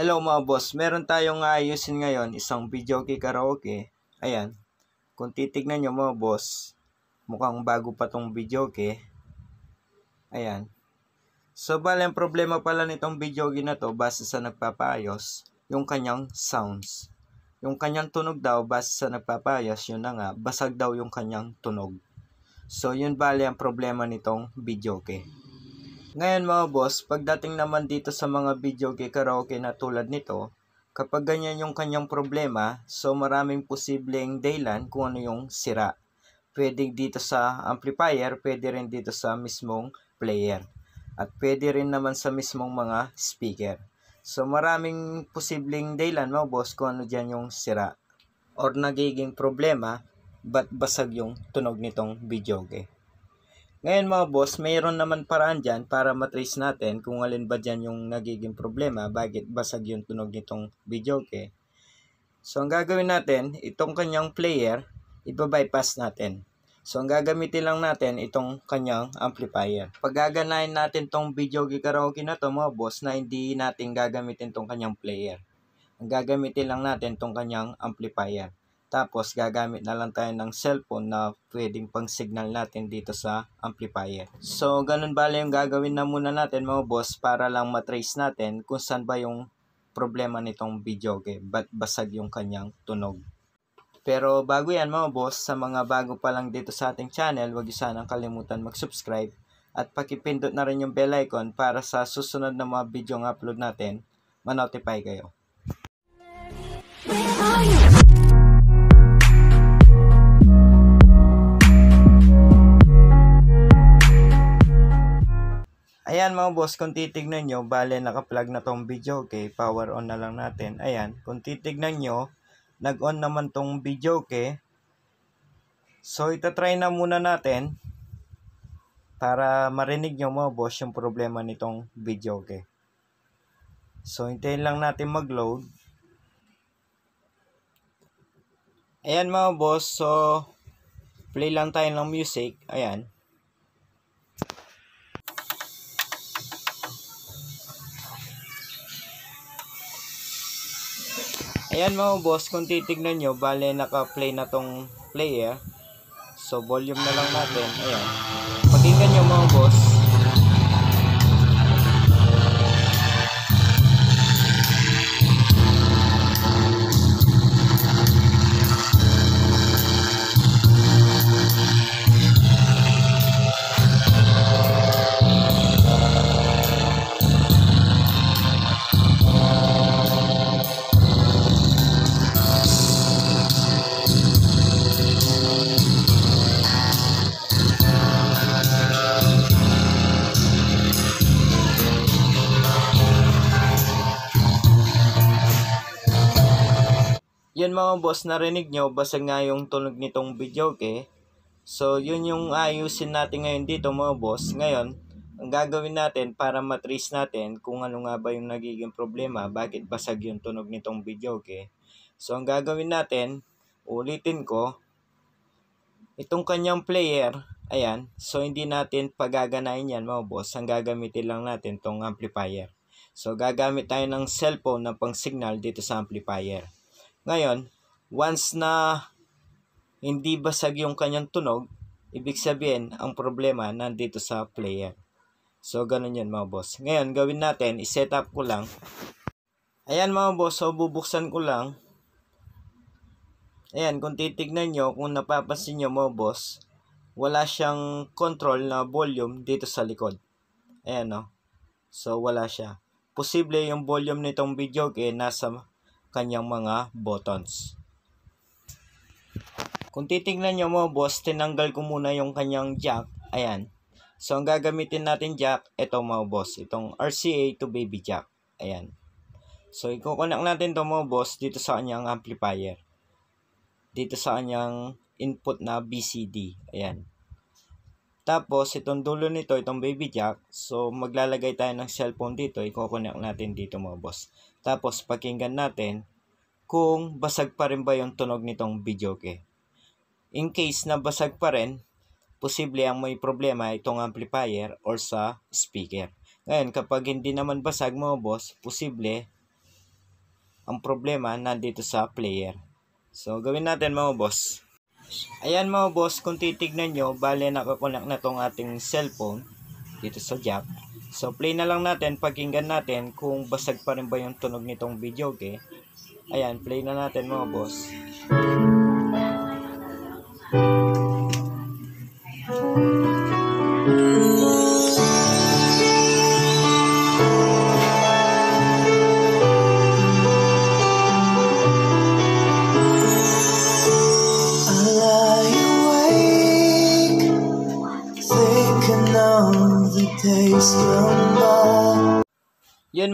Hello mga boss, meron tayong ayusin ngayon isang video key karaoke. Ayan, kung titignan nyo mga boss, mukhang bago pa tong video key. Ayan. So bali ang problema pala nitong video key na to base sa nagpapayos, yung kanyang sounds. Yung kanyang tunog daw base sa nagpapayos, yun na nga, basag daw yung kanyang tunog. So yun bali ang problema nitong video key. Ngayon mga boss, pagdating naman dito sa mga video karaoke na tulad nito, kapag ganyan yung kanyang problema, so maraming posibleng daylan kung ano yung sira. Pwede dito sa amplifier, pwede rin dito sa mismong player. At pwede rin naman sa mismong mga speaker. So maraming posibleng daylan mga boss kung ano dyan yung sira or nagiging problema ba't basag yung tunog nitong video game. Ngayon mga boss, mayroon naman paraan dyan para matrace natin kung alin ba dyan yung nagiging problema, bakit basag yung tunog nitong video okay. So ang gagawin natin, itong kanyang player, ibabypass natin. So ang gagamitin lang natin itong kanyang amplifier. Pag natin tong video karaoke na to mga boss na hindi natin gagamitin tong kanyang player. Ang gagamitin lang natin tong kanyang amplifier. Tapos gagamit na lang tayo ng cellphone na pwedeng pang signal natin dito sa amplifier. So ganun bala yung gagawin na muna natin mga boss para lang matrace natin kung saan ba yung problema nitong video game. Ba't basag yung kanyang tunog. Pero bago yan mga boss, sa mga bago pa lang dito sa ating channel, huwag sanang kalimutan mag-subscribe at pakipindot na rin yung bell icon para sa susunod na mga video ng upload natin, manotify kayo. Where are you? Ayan mga boss, kung titignan nyo, bale nakaplug na tong video. Okay, power on na lang natin. Ayan, kung titignan nyo, nag-on naman tong video. Okay. So, itatry na muna natin para marinig nyo mga boss yung problema nitong video. Okay. So, hintayin lang natin mag-load. Ayan mga boss, so play lang tayo ng music. Ayan. Ayan mga boss, kung titignan nyo, bale naka-play na tong player. Ah. So, volume na lang natin. Ayan. Pakinggan nyo mga boss. Yan mga boss, narinig nyo, basag nga yung tunog nitong video, okay? So, yun yung ayusin natin ngayon dito mga boss. Ngayon, ang gagawin natin para matrace natin kung ano nga ba yung nagiging problema, bakit basag yung tunog nitong video, okay? So, ang gagawin natin, ulitin ko, itong kanyang player, ayan, so hindi natin pagaganain yan mga boss, ang gagamitin lang natin tong amplifier. So, gagamit tayo ng cellphone na pang signal dito sa amplifier. Ngayon, once na hindi basag yung kanyang tunog, ibig sabihin, ang problema nandito sa player. So, ganun yun mga boss. Ngayon, gawin natin, iset up ko lang. Ayan mga boss, so bubuksan ko lang. Ayan, kung titignan nyo, kung napapansin nyo mga boss, wala siyang control na volume dito sa likod. Ayan no. So, wala siya. Posible yung volume nitong video kaya eh, nasa kanyang mga buttons. Kung titingnan nyo mo boss, tinanggal ko muna yung kanyang jack. Ayan. So, ang gagamitin natin jack, ito mo, boss. Itong RCA to baby jack. Ayan. So, i-connect natin to mo, boss dito sa kanyang amplifier. Dito sa kanyang input na BCD. Ayan. Tapos, itong dulo nito, itong baby jack. So, maglalagay tayo ng cellphone dito. I-connect natin dito mo, boss. Tapos pakinggan natin kung basag pa rin ba yung tunog nitong videoke. In case na basag pa rin, posible ang may problema itong amplifier or sa speaker. Ngayon, kapag hindi naman basag mo, boss, posible ang problema nandito sa player. So, gawin natin mga boss. Ayan mga boss, kung titignan nyo, bale nakakonak na tong ating cellphone dito sa jack. So, play na lang natin, pakinggan natin kung basag pa rin ba yung tunog nitong video, okay? Ayan, play na natin mga boss.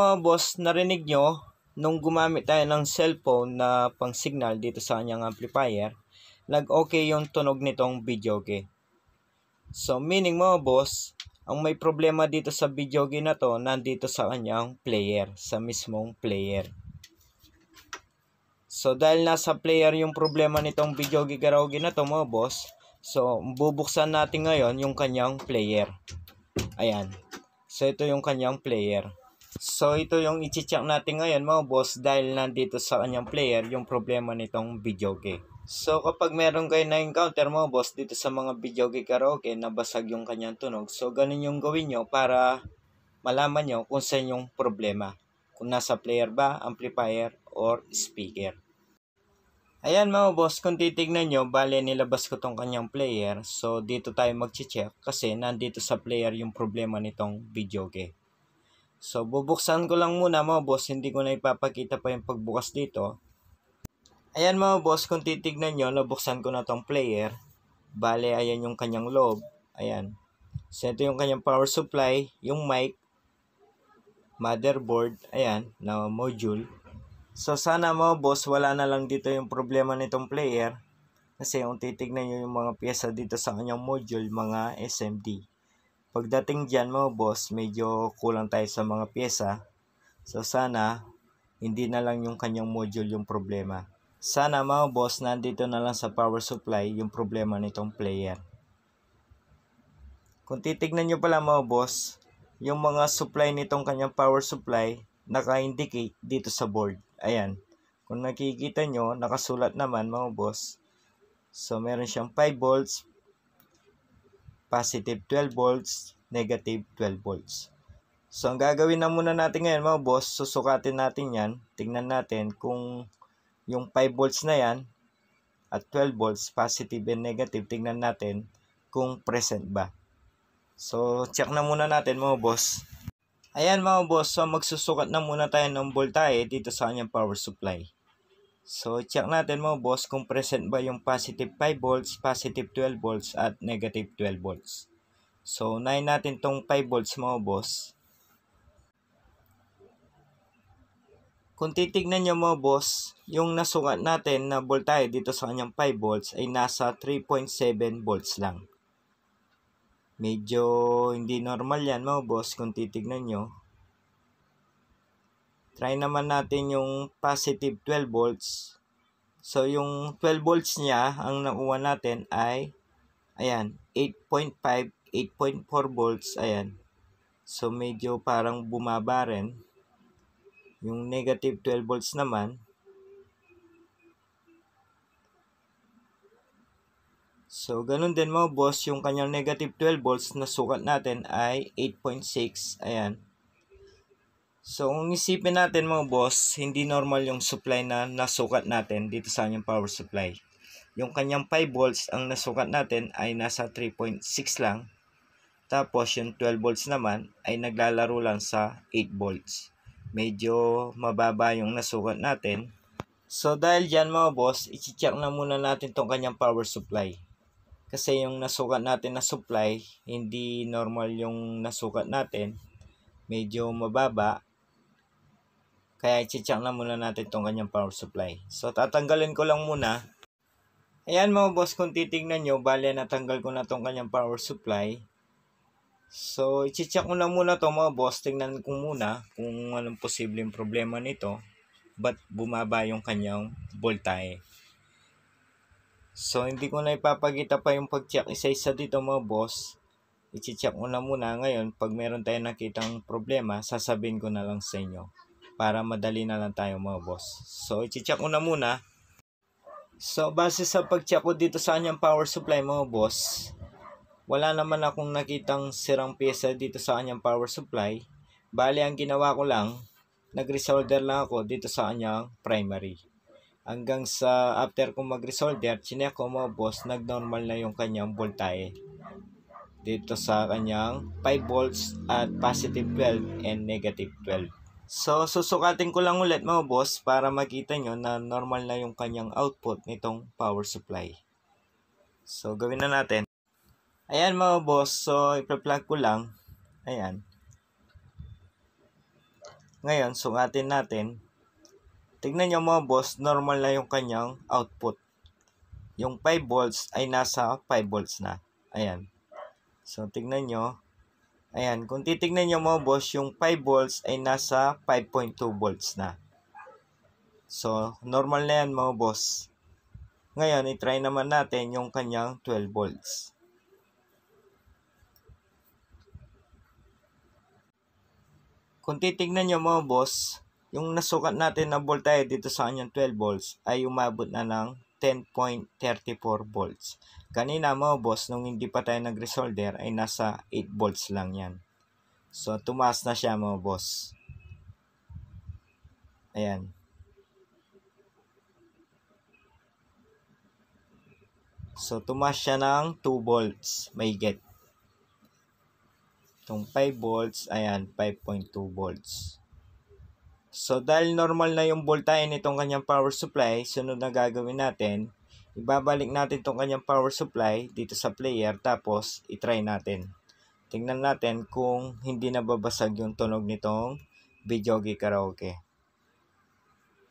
mga boss, narinig nyo nung gumamit tayo ng cellphone na pang signal dito sa kanyang amplifier, nag-okay yung tunog nitong video game. So, meaning mga boss, ang may problema dito sa video game na to, nandito sa kanyang player, sa mismong player. So, dahil nasa player yung problema nitong video game na to mga boss, so, bubuksan natin ngayon yung kanyang player. Ayan. So, ito yung kanyang player. So, ito yung iti-check natin ngayon mga boss dahil nandito sa kanyang player yung problema nitong video game. So, kapag meron kayo na-encounter mga boss dito sa mga video game karaoke, nabasag yung kanyang tunog. So, ganun yung gawin nyo para malaman nyo kung saan yung problema. Kung nasa player ba, amplifier, or speaker. Ayan mga boss, kung titignan nyo, bale nilabas ko tong kanyang player. So, dito tayo mag-check kasi nandito sa player yung problema nitong video game. So, bubuksan ko lang muna mga boss. Hindi ko na ipapakita pa yung pagbukas dito. Ayan mga boss, kung titignan nyo, nabuksan ko na tong player. Bale, ayan yung kanyang loob. Ayan. So, ito yung kanyang power supply, yung mic, motherboard, ayan, na module. So, sana mga boss, wala na lang dito yung problema nitong player. Kasi kung titignan nyo yung mga piyesa dito sa kanyang module, mga SMD. Pagdating dyan mo, boss, medyo kulang tayo sa mga pyesa. So sana, hindi na lang yung kanyang module yung problema. Sana mo, boss, nandito na lang sa power supply yung problema nitong player. Kung titignan nyo pala mo, boss, yung mga supply nitong kanyang power supply, naka-indicate dito sa board. Ayan. Kung nakikita nyo, nakasulat naman mo, boss. So, meron siyang 5 volts, positive 12 volts, negative 12 volts. So, ang gagawin na muna natin ngayon mga boss, susukatin natin yan. Tingnan natin kung yung 5 volts na yan at 12 volts, positive and negative, tingnan natin kung present ba. So, check na muna natin mga boss. Ayan mga boss, so magsusukat na muna tayo ng voltage dito sa kanyang power supply. So, check natin mo, boss kung present ba yung positive 5 volts, positive 12 volts, at negative 12 volts. So, unahin natin tong 5 volts mo, boss. Kung titignan nyo mo, boss, yung nasukat natin na voltahe dito sa kanyang 5 volts ay nasa 3.7 volts lang. Medyo hindi normal yan mo, boss kung titignan nyo try naman natin yung positive 12 volts. So, yung 12 volts niya, ang nakuha natin ay, ayan, 8.5, 8.4 volts, ayan. So, medyo parang bumaba rin. Yung negative 12 volts naman, So, ganun din mo, boss, yung kanyang negative 12 volts na sukat natin ay 8.6. Ayan. So, kung isipin natin mga boss, hindi normal yung supply na nasukat natin dito sa kanyang power supply. Yung kanyang 5 volts ang nasukat natin ay nasa 3.6 lang. Tapos, yung 12 volts naman ay naglalaro lang sa 8 volts. Medyo mababa yung nasukat natin. So, dahil dyan mga boss, i check na muna natin tong kanyang power supply. Kasi yung nasukat natin na supply, hindi normal yung nasukat natin. Medyo mababa kaya i-check na muna natin itong kanyang power supply. So, tatanggalin ko lang muna. Ayan mga boss, kung titignan nyo, bali natanggal ko na itong kanyang power supply. So, i-check ko na muna to mga boss. Tingnan ko muna kung anong posibleng problema nito. Ba't bumaba yung kanyang voltahe. So, hindi ko na ipapagita pa yung pag-check isa-isa dito mga boss. I-check ko na muna ngayon. Pag meron tayong nakitang problema, sasabihin ko na lang sa inyo para madali na lang tayo mga boss. So, i-check ko na muna. So, base sa pag-check ko dito sa kanyang power supply mga boss, wala naman akong nakitang sirang pyesa dito sa kanyang power supply. Bali, ang ginawa ko lang, nag-resolder lang ako dito sa kanyang primary. Hanggang sa after ko mag-resolder, chinek ko mga boss, nag-normal na yung kanyang voltae dito sa kanyang 5 volts at positive 12 and negative 12. So, susukatin ko lang ulit mga boss para makita nyo na normal na yung kanyang output nitong power supply. So, gawin na natin. Ayan mga boss, so ipa-plug ko lang. Ayan. Ngayon, sukatin natin. Tignan nyo mga boss, normal na yung kanyang output. Yung 5 volts ay nasa 5 volts na. Ayan. So, tignan nyo. Ayan, kung titignan nyo mo, boss, yung 5 volts ay nasa 5.2 volts na. So, normal na yan mo, boss. Ngayon, itry naman natin yung kanyang 12 volts. Kung titignan nyo mo, boss, yung nasukat natin na voltage dito sa kanyang 12 volts ay umabot na ng 10.34 volts. Kanina mo boss, nung hindi pa tayo nag-resolder, ay nasa 8 volts lang yan. So, tumaas na siya mo boss. Ayan. So, tumaas siya ng 2 volts. May get. Itong 5 volts, ayan, 5.2 volts. So, dahil normal na yung voltage nitong kanyang power supply, sunod na gagawin natin, ibabalik natin itong kanyang power supply dito sa player, tapos itry natin. Tingnan natin kung hindi nababasag yung tunog nitong video Karaoke.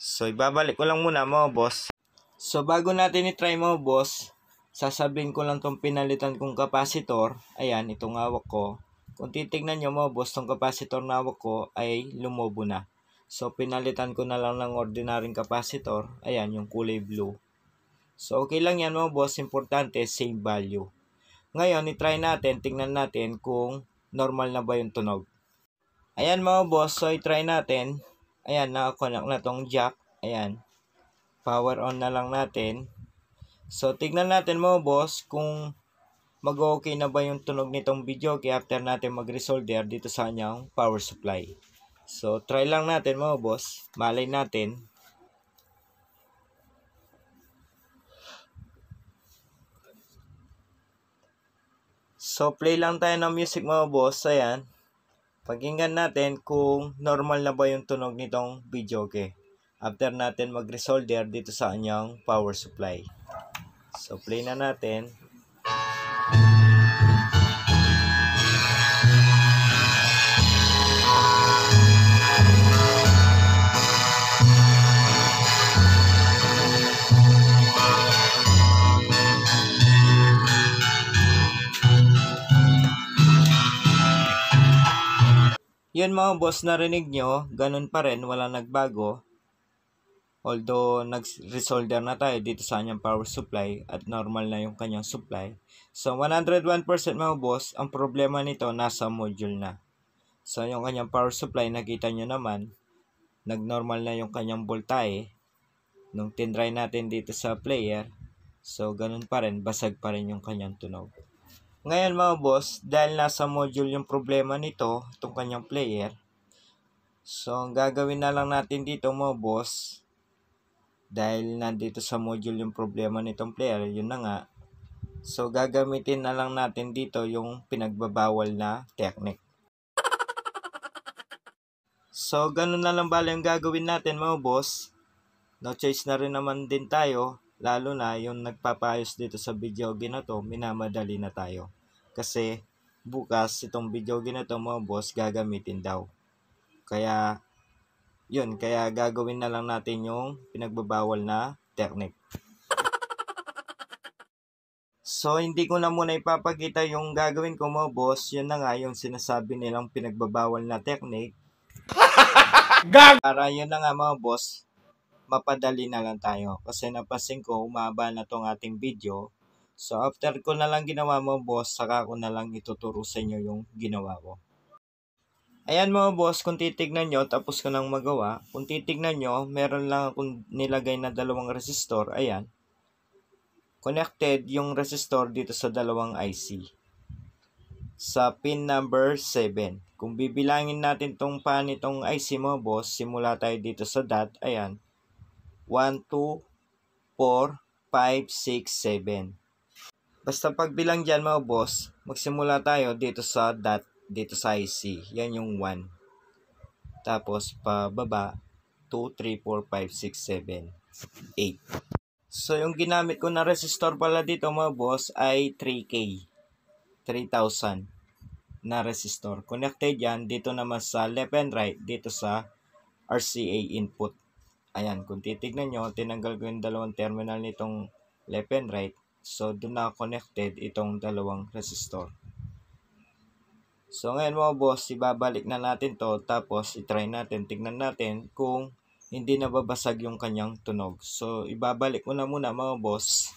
So, ibabalik ko lang muna mo boss. So, bago natin itry mo boss, sasabihin ko lang itong pinalitan kong kapasitor. Ayan, itong hawak ko. Kung titignan nyo mo boss, itong kapasitor na hawak ko ay lumobo na. So, pinalitan ko na lang ng ordinaryong capacitor. Ayan, yung kulay blue. So, okay lang yan mga boss. Importante, same value. Ngayon, itry natin. Tingnan natin kung normal na ba yung tunog. Ayan mga boss. So, itry natin. Ayan, nakakonect na tong jack. Ayan. Power on na lang natin. So, tignan natin mga boss kung mag-okay na ba yung tunog nitong video kaya after natin mag-resolder dito sa kanyang power supply. So, try lang natin mo, boss. Malay natin. So, play lang tayo ng music mo, boss. Ayan. Pakinggan natin kung normal na ba yung tunog nitong video okay. After natin mag-resolder dito sa anyang power supply. So, play na natin. Yun mga boss, narinig nyo, ganun pa rin, wala nagbago. Although, nag-resolder na tayo dito sa kanyang power supply at normal na yung kanyang supply. So, 101% mga boss, ang problema nito nasa module na. So, yung kanyang power supply, nakita nyo naman, nag-normal na yung kanyang voltae. Nung tinry natin dito sa player, so, ganun pa rin, basag pa rin yung kanyang tunog. Ngayon mga boss, dahil nasa module yung problema nito, itong kanyang player, so ang gagawin na lang natin dito mga boss, dahil nandito sa module yung problema nitong player, yun na nga, so gagamitin na lang natin dito yung pinagbabawal na technique. So, ganun na lang bala yung gagawin natin mga boss. No choice na rin naman din tayo, lalo na yung nagpapayos dito sa video na to, minamadali na tayo kasi bukas itong video ginito mo boss gagamitin daw. Kaya yun, kaya gagawin na lang natin yung pinagbabawal na technique. So, hindi ko na muna ipapakita yung gagawin ko mo boss. Yun na nga yung sinasabi nilang pinagbabawal na technique. Para yun na nga mga boss, mapadali na lang tayo. Kasi napansin ko, umaba na tong ating video. So, after ko na lang ginawa mo, boss, saka ko na lang ituturo sa inyo yung ginawa ko. Ayan mo boss, kung titignan nyo, tapos ko nang magawa. Kung titignan nyo, meron lang akong nilagay na dalawang resistor. Ayan. Connected yung resistor dito sa dalawang IC. Sa pin number 7. Kung bibilangin natin tong pan itong IC mo boss, simula tayo dito sa dot. Ayan. 1, 2, 4, 5, 6, 7. Basta pagbilang dyan mga boss, magsimula tayo dito sa dot, dito sa IC. Yan yung 1. Tapos pababa, 2, 3, 4, 5, 6, 7, 8. So, yung ginamit ko na resistor pala dito mga boss ay 3K. 3,000 na resistor. Connected yan dito naman sa left and right dito sa RCA input. Ayan, kung titignan nyo, tinanggal ko yung dalawang terminal nitong left and right. So, doon na connected itong dalawang resistor. So, ngayon mga boss, ibabalik na natin to tapos itry natin, tignan natin kung hindi nababasag yung kanyang tunog. So, ibabalik ko na muna mga boss.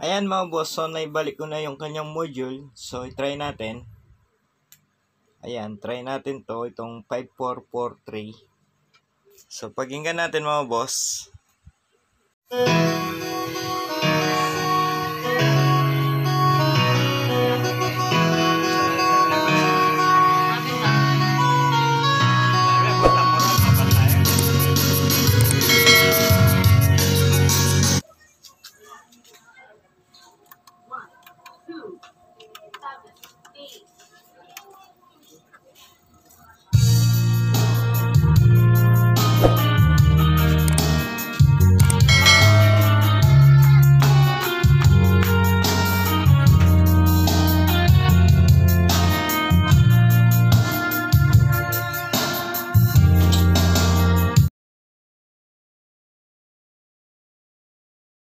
Ayan mga boss, so naibalik ko na yung kanyang module. So, itry natin. Ayan, try natin to, itong 5443. So, pakinggan natin mga boss.